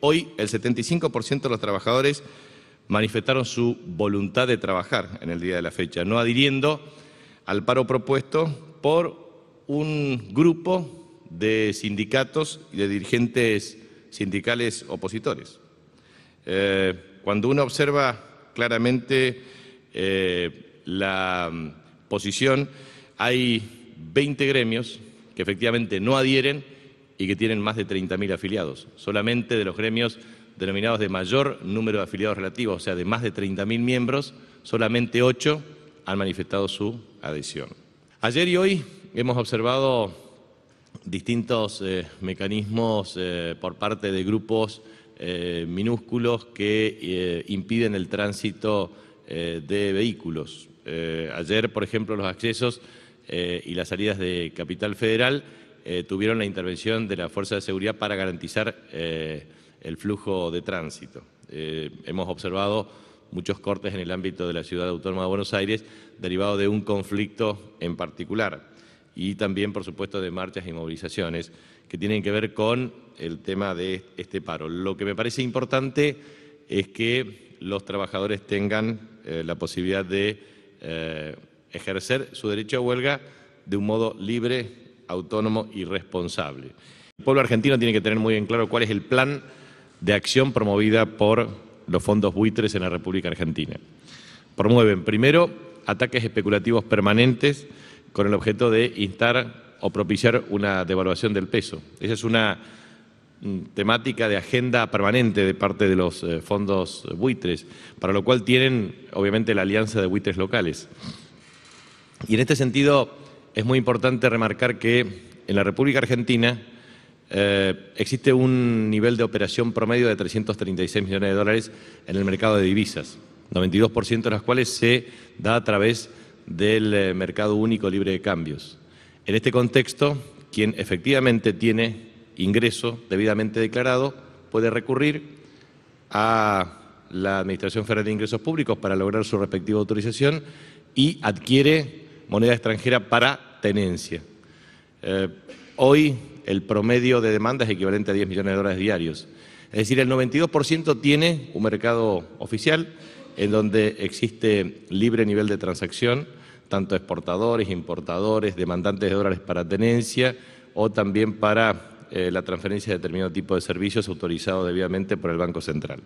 Hoy el 75% de los trabajadores manifestaron su voluntad de trabajar en el día de la fecha, no adhiriendo al paro propuesto por un grupo de sindicatos y de dirigentes sindicales opositores. Eh, cuando uno observa claramente eh, la mm, posición, hay 20 gremios que efectivamente no adhieren y que tienen más de 30.000 afiliados. Solamente de los gremios denominados de mayor número de afiliados relativos, o sea, de más de 30.000 miembros, solamente 8 han manifestado su adhesión. Ayer y hoy hemos observado distintos eh, mecanismos eh, por parte de grupos eh, minúsculos que impiden el tránsito de vehículos. ayer, por ejemplo, los accesos y las salidas de Capital Federal eh, tuvieron la intervención de la Fuerza de Seguridad para garantizar eh, el flujo de tránsito. Eh, hemos observado muchos cortes en el ámbito de la Ciudad Autónoma de Buenos Aires derivado de un conflicto en particular y también, por supuesto, de marchas y movilizaciones que tienen que ver con el tema de este paro. Lo que me parece importante es que los trabajadores tengan la posibilidad de ejercer su derecho a huelga de un modo libre, autónomo y responsable. El pueblo argentino tiene que tener muy bien claro cuál es el plan de acción promovida por los fondos buitres en la República Argentina. Promueven, primero, ataques especulativos permanentes con el objeto de instar o propiciar una devaluación del peso. Esa es una mm, temática de agenda permanente de parte de los eh, fondos buitres, para lo cual tienen obviamente la alianza de buitres locales. Y en este sentido, es muy importante remarcar que en la República Argentina eh, existe un nivel de operación promedio de 336 millones de dólares en el mercado de divisas, 92% de las cuales se da a través del eh, mercado único libre de cambios. En este contexto, quien efectivamente tiene ingreso debidamente declarado puede recurrir a la Administración Federal de Ingresos Públicos para lograr su respectiva autorización y adquiere moneda extranjera para tenencia. Eh, hoy el promedio de demanda es equivalente a 10 millones de dólares diarios. Es decir, el 92% tiene un mercado oficial en donde existe libre nivel de transacción, tanto exportadores, importadores, demandantes de dólares para tenencia o también para eh, la transferencia de determinado tipo de servicios autorizados debidamente por el Banco Central.